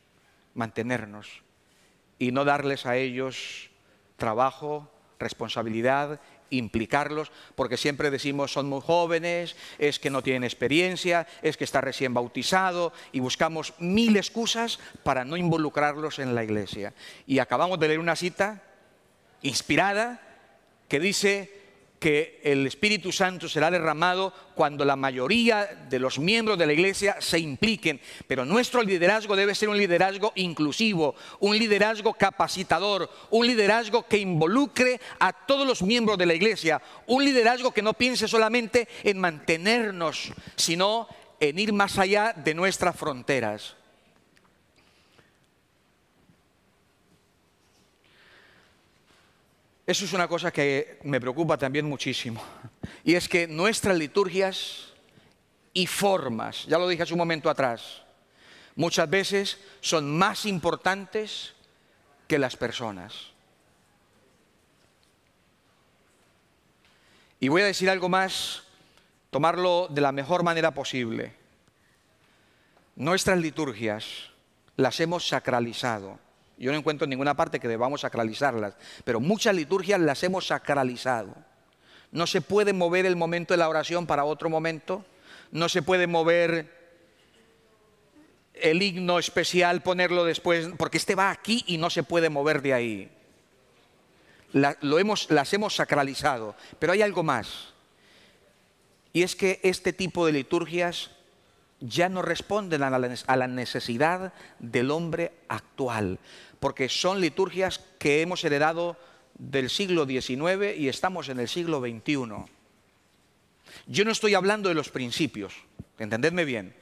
mantenernos y no darles a ellos trabajo, responsabilidad, implicarlos, porque siempre decimos son muy jóvenes, es que no tienen experiencia, es que está recién bautizado y buscamos mil excusas para no involucrarlos en la iglesia. Y acabamos de leer una cita inspirada que dice, que el Espíritu Santo será derramado cuando la mayoría de los miembros de la iglesia se impliquen. Pero nuestro liderazgo debe ser un liderazgo inclusivo, un liderazgo capacitador, un liderazgo que involucre a todos los miembros de la iglesia, un liderazgo que no piense solamente en mantenernos, sino en ir más allá de nuestras fronteras. Eso es una cosa que me preocupa también muchísimo. Y es que nuestras liturgias y formas, ya lo dije hace un momento atrás, muchas veces son más importantes que las personas. Y voy a decir algo más, tomarlo de la mejor manera posible. Nuestras liturgias las hemos sacralizado. Yo no encuentro en ninguna parte que debamos sacralizarlas, pero muchas liturgias las hemos sacralizado. No se puede mover el momento de la oración para otro momento, no se puede mover el himno especial, ponerlo después, porque este va aquí y no se puede mover de ahí. lo hemos, las hemos sacralizado, pero hay algo más. Y es que este tipo de liturgias ya no responden a la necesidad del hombre actual, porque son liturgias que hemos heredado del siglo XIX y estamos en el siglo XXI. Yo no estoy hablando de los principios, entendedme bien.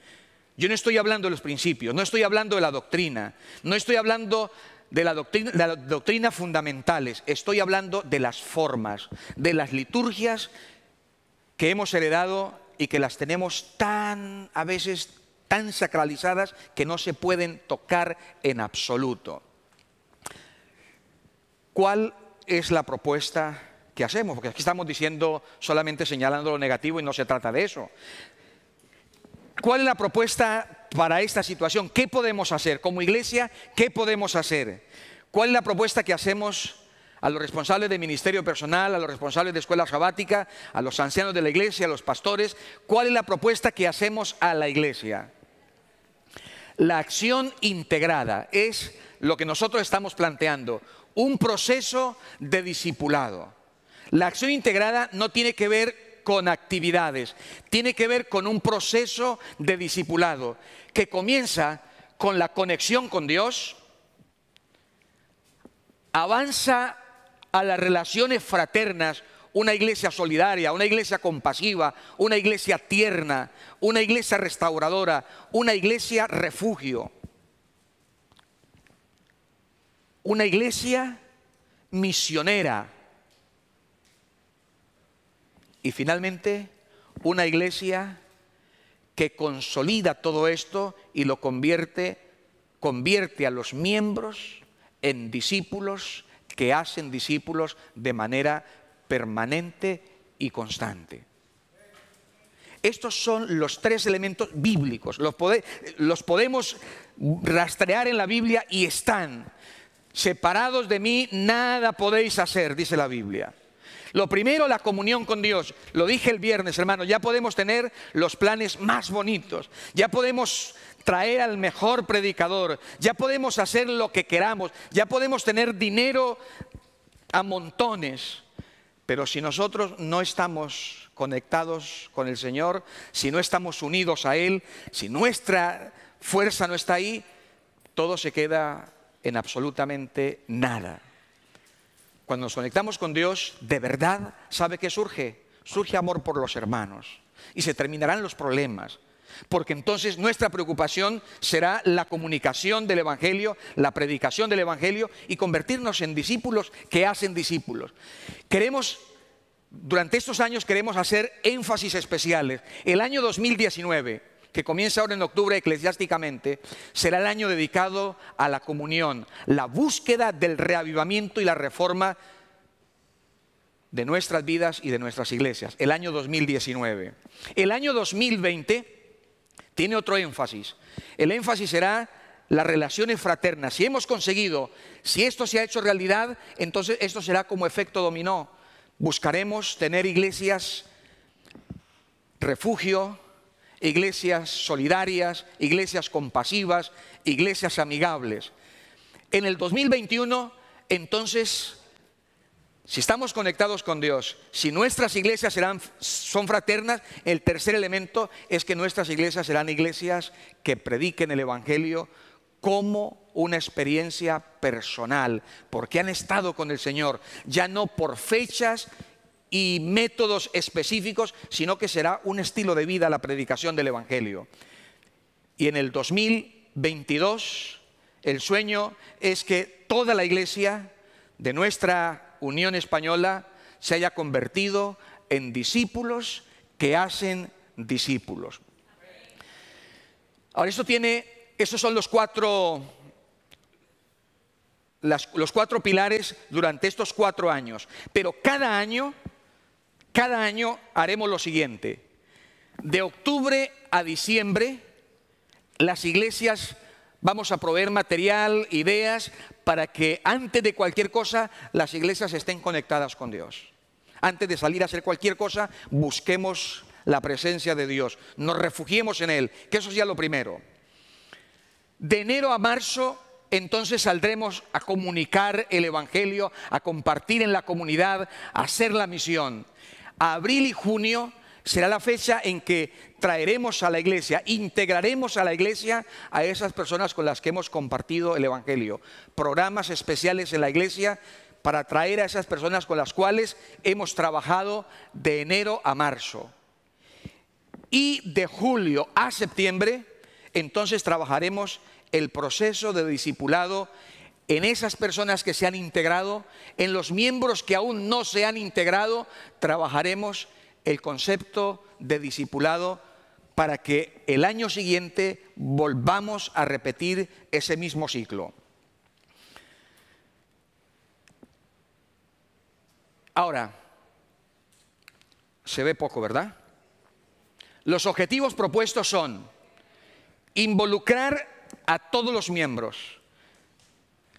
Yo no estoy hablando de los principios, no estoy hablando de la doctrina, no estoy hablando de la doctrina, las doctrinas fundamentales, estoy hablando de las formas, de las liturgias que hemos heredado y que las tenemos tan, a veces, tan sacralizadas que no se pueden tocar en absoluto. ¿Cuál es la propuesta que hacemos? Porque aquí estamos diciendo solamente señalando lo negativo y no se trata de eso. ¿Cuál es la propuesta para esta situación? ¿Qué podemos hacer como iglesia? ¿Qué podemos hacer? ¿Cuál es la propuesta que hacemos a los responsables de ministerio personal, a los responsables de escuela sabática, a los ancianos de la iglesia, a los pastores, cuál es la propuesta que hacemos a la iglesia. La acción integrada es lo que nosotros estamos planteando, un proceso de discipulado. La acción integrada no tiene que ver con actividades, tiene que ver con un proceso de discipulado que comienza con la conexión con Dios, avanza a las relaciones fraternas una iglesia solidaria, una iglesia compasiva, una iglesia tierna, una iglesia restauradora, una iglesia refugio. Una iglesia misionera. Y finalmente, una iglesia que consolida todo esto y lo convierte, convierte a los miembros en discípulos que hacen discípulos de manera permanente y constante. Estos son los tres elementos bíblicos. Los, podemos rastrear en la Biblia y están. Separados de mí, nada podéis hacer, dice la Biblia. Lo primero, la comunión con Dios. Lo dije el viernes, hermano, ya podemos tener los planes más bonitos, ya podemos traer al mejor predicador, ya podemos hacer lo que queramos, ya podemos tener dinero a montones, pero si nosotros no estamos conectados con el Señor, si no estamos unidos a Él, si nuestra fuerza no está ahí, todo se queda en absolutamente nada. Cuando nos conectamos con Dios, de verdad, ¿sabe qué surge? Surge amor por los hermanos y se terminarán los problemas. Porque entonces nuestra preocupación será la comunicación del Evangelio, la predicación del Evangelio y convertirnos en discípulos que hacen discípulos. Queremos, durante estos años queremos hacer énfasis especiales. El año 2019 que comienza ahora en octubre eclesiásticamente, será el año dedicado a la comunión, la búsqueda del reavivamiento y la reforma de nuestras vidas y de nuestras iglesias, el año 2019. El año 2020 tiene otro énfasis. El énfasis será las relaciones fraternas. Si hemos conseguido, si esto se ha hecho realidad, entonces esto será como efecto dominó. Buscaremos tener iglesias refugio, iglesias solidarias, iglesias compasivas, iglesias amigables. En el 2021, entonces, si estamos conectados con Dios, si nuestras iglesias serán, son fraternas, el tercer elemento es que nuestras iglesias serán iglesias que prediquen el Evangelio como una experiencia personal, porque han estado con el Señor, ya no por fechas y métodos específicos, sino que será un estilo de vida la predicación del Evangelio. Y en el 2022, el sueño es que toda la iglesia de nuestra Unión Española se haya convertido en discípulos que hacen discípulos. Ahora, esto tiene, esos son los cuatro, los cuatro pilares durante estos cuatro años, pero cada año cada año haremos lo siguiente. De octubre a diciembre, las iglesias vamos a proveer material, ideas, para que antes de cualquier cosa las iglesias estén conectadas con Dios. Antes de salir a hacer cualquier cosa, busquemos la presencia de Dios, nos refugiemos en Él, que eso es ya lo primero. De enero a marzo, entonces saldremos a comunicar el Evangelio, a compartir en la comunidad, a hacer la misión. Abril y junio será la fecha en que traeremos a la iglesia, integraremos a la iglesia a esas personas con las que hemos compartido el Evangelio. Programas especiales en la iglesia para traer a esas personas con las cuales hemos trabajado de enero a marzo. Y de julio a septiembre, entonces trabajaremos el proceso de discipulado en esas personas que se han integrado, en los miembros que aún no se han integrado, trabajaremos el concepto de discipulado para que el año siguiente volvamos a repetir ese mismo ciclo. Ahora, se ve poco, ¿verdad? Los objetivos propuestos son involucrar a todos los miembros,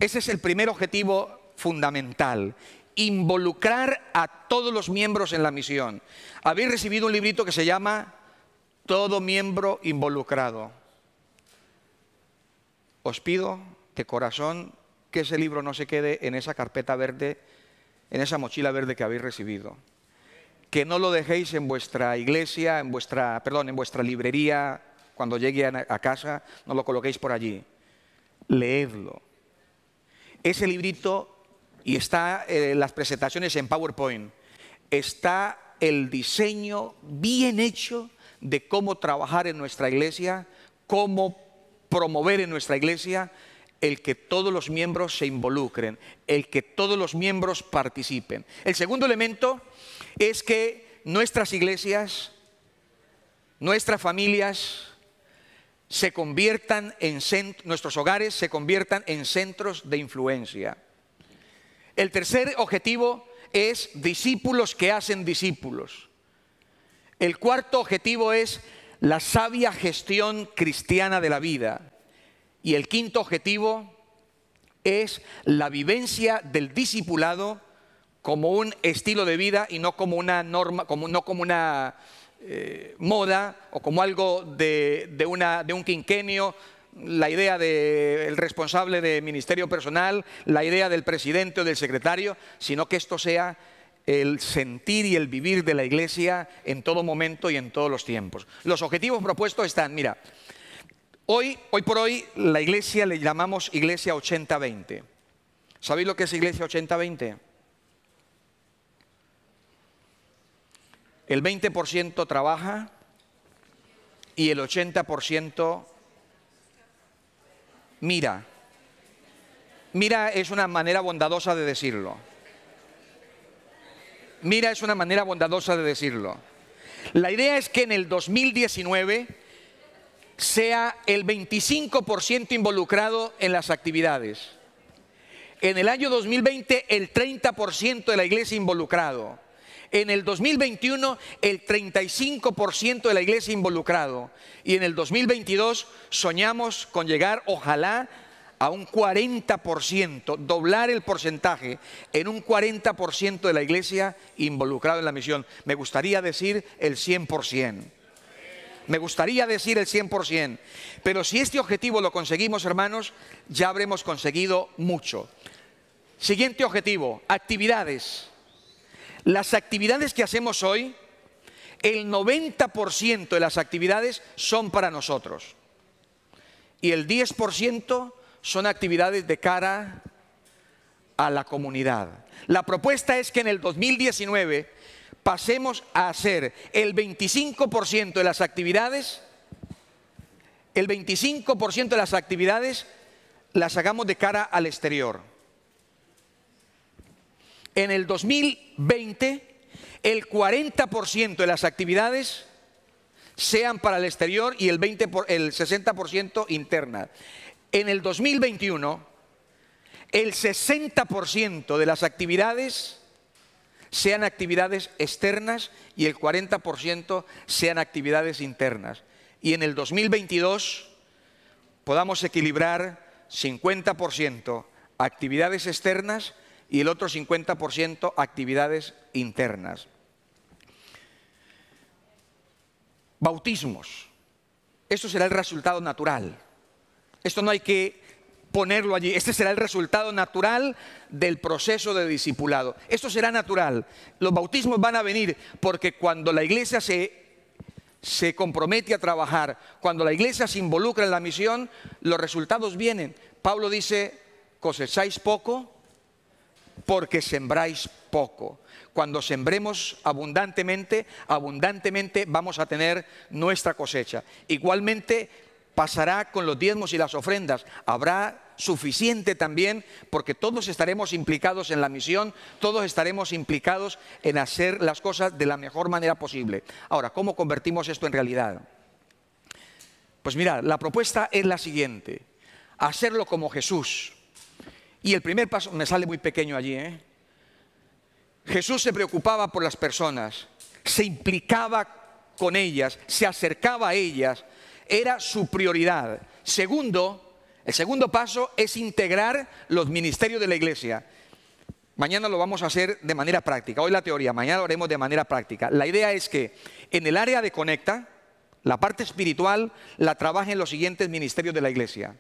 ese es el primer objetivo fundamental, involucrar a todos los miembros en la misión. Habéis recibido un librito que se llama Todo miembro involucrado. Os pido de corazón que ese libro no se quede en esa carpeta verde, en esa mochila verde que habéis recibido. Que no lo dejéis en vuestra iglesia, en vuestra, perdón, en vuestra librería, cuando llegue a casa, no lo coloquéis por allí. Leedlo ese librito y está eh, las presentaciones en PowerPoint, está el diseño bien hecho de cómo trabajar en nuestra iglesia, cómo promover en nuestra iglesia el que todos los miembros se involucren, el que todos los miembros participen. El segundo elemento es que nuestras iglesias, nuestras familias, se conviertan en nuestros hogares se conviertan en centros de influencia. El tercer objetivo es discípulos que hacen discípulos. El cuarto objetivo es la sabia gestión cristiana de la vida. Y el quinto objetivo es la vivencia del discipulado como un estilo de vida y no como una norma, como, no como una eh, moda o como algo de, de, una, de un quinquenio, la idea del responsable de ministerio personal, la idea del presidente o del secretario, sino que esto sea el sentir y el vivir de la iglesia en todo momento y en todos los tiempos. Los objetivos propuestos están, mira, hoy, hoy por hoy la iglesia le llamamos iglesia 80-20. ¿Sabéis lo que es iglesia 80-20? El 20% trabaja y el 80% mira. Mira es una manera bondadosa de decirlo. Mira es una manera bondadosa de decirlo. La idea es que en el 2019 sea el 25% involucrado en las actividades. En el año 2020 el 30% de la iglesia involucrado. En el 2021, el 35% de la iglesia involucrado. Y en el 2022 soñamos con llegar, ojalá, a un 40%, doblar el porcentaje en un 40% de la iglesia involucrado en la misión. Me gustaría decir el 100%. Me gustaría decir el 100%, pero si este objetivo lo conseguimos, hermanos, ya habremos conseguido mucho. Siguiente objetivo, actividades. Las actividades que hacemos hoy, el 90% de las actividades son para nosotros. Y el 10% son actividades de cara a la comunidad. La propuesta es que en el 2019 pasemos a hacer el 25% de las actividades, el 25% de las actividades las hagamos de cara al exterior en el 2020, el 40% de las actividades sean para el exterior y el, 60% interna. En el 2021, el 60% de las actividades sean actividades externas y el 40% sean actividades internas. Y en el 2022 podamos equilibrar 50% actividades externas y el otro 50% actividades internas. Bautismos. Esto será el resultado natural. Esto no hay que ponerlo allí. Este será el resultado natural del proceso de discipulado. Esto será natural. Los bautismos van a venir porque cuando la iglesia se, se compromete a trabajar, cuando la iglesia se involucra en la misión, los resultados vienen. Pablo dice, cosecháis poco, porque sembráis poco. Cuando sembremos abundantemente, abundantemente vamos a tener nuestra cosecha. Igualmente pasará con los diezmos y las ofrendas. Habrá suficiente también porque todos estaremos implicados en la misión, todos estaremos implicados en hacer las cosas de la mejor manera posible. Ahora, ¿cómo convertimos esto en realidad? Pues mira, la propuesta es la siguiente. Hacerlo como Jesús y el primer paso, me sale muy pequeño allí, ¿eh? Jesús se preocupaba por las personas, se implicaba con ellas, se acercaba a ellas, era su prioridad. Segundo, el segundo paso es integrar los ministerios de la iglesia. Mañana lo vamos a hacer de manera práctica, hoy la teoría, mañana lo haremos de manera práctica. La idea es que en el área de conecta, la parte espiritual la trabajen los siguientes ministerios de la iglesia.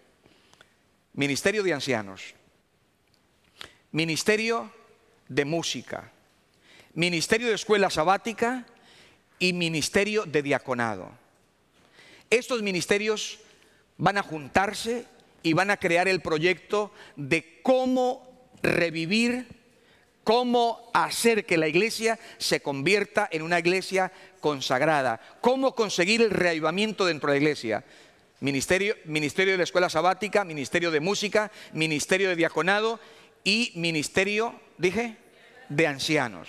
Ministerio de ancianos, Ministerio de Música, Ministerio de Escuela Sabática y Ministerio de Diaconado. Estos ministerios van a juntarse y van a crear el proyecto de cómo revivir, cómo hacer que la iglesia se convierta en una iglesia consagrada, cómo conseguir el reavivamiento dentro de la iglesia. Ministerio, Ministerio de la Escuela Sabática, Ministerio de Música, Ministerio de Diaconado y ministerio, dije, de ancianos.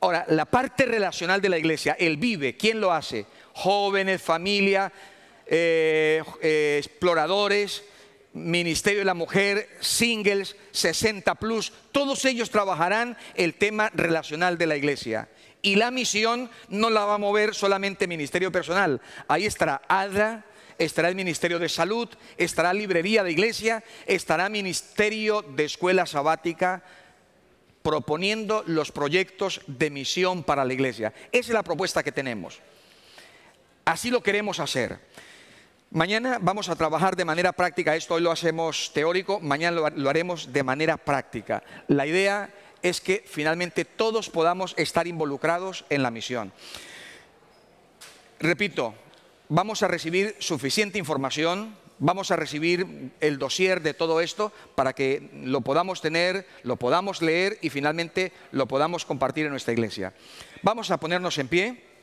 Ahora, la parte relacional de la iglesia, el vive, ¿quién lo hace? Jóvenes, familia, eh, eh, exploradores, Ministerio de la Mujer, Singles, 60 Plus, todos ellos trabajarán el tema relacional de la iglesia. Y la misión no la va a mover solamente ministerio personal. Ahí estará Adra, estará el Ministerio de Salud, estará Librería de Iglesia, estará Ministerio de Escuela Sabática proponiendo los proyectos de misión para la Iglesia. Esa es la propuesta que tenemos. Así lo queremos hacer. Mañana vamos a trabajar de manera práctica, esto hoy lo hacemos teórico, mañana lo, lo haremos de manera práctica. La idea es que finalmente todos podamos estar involucrados en la misión. Repito, vamos a recibir suficiente información, vamos a recibir el dossier de todo esto para que lo podamos tener, lo podamos leer y finalmente lo podamos compartir en nuestra iglesia. Vamos a ponernos en pie.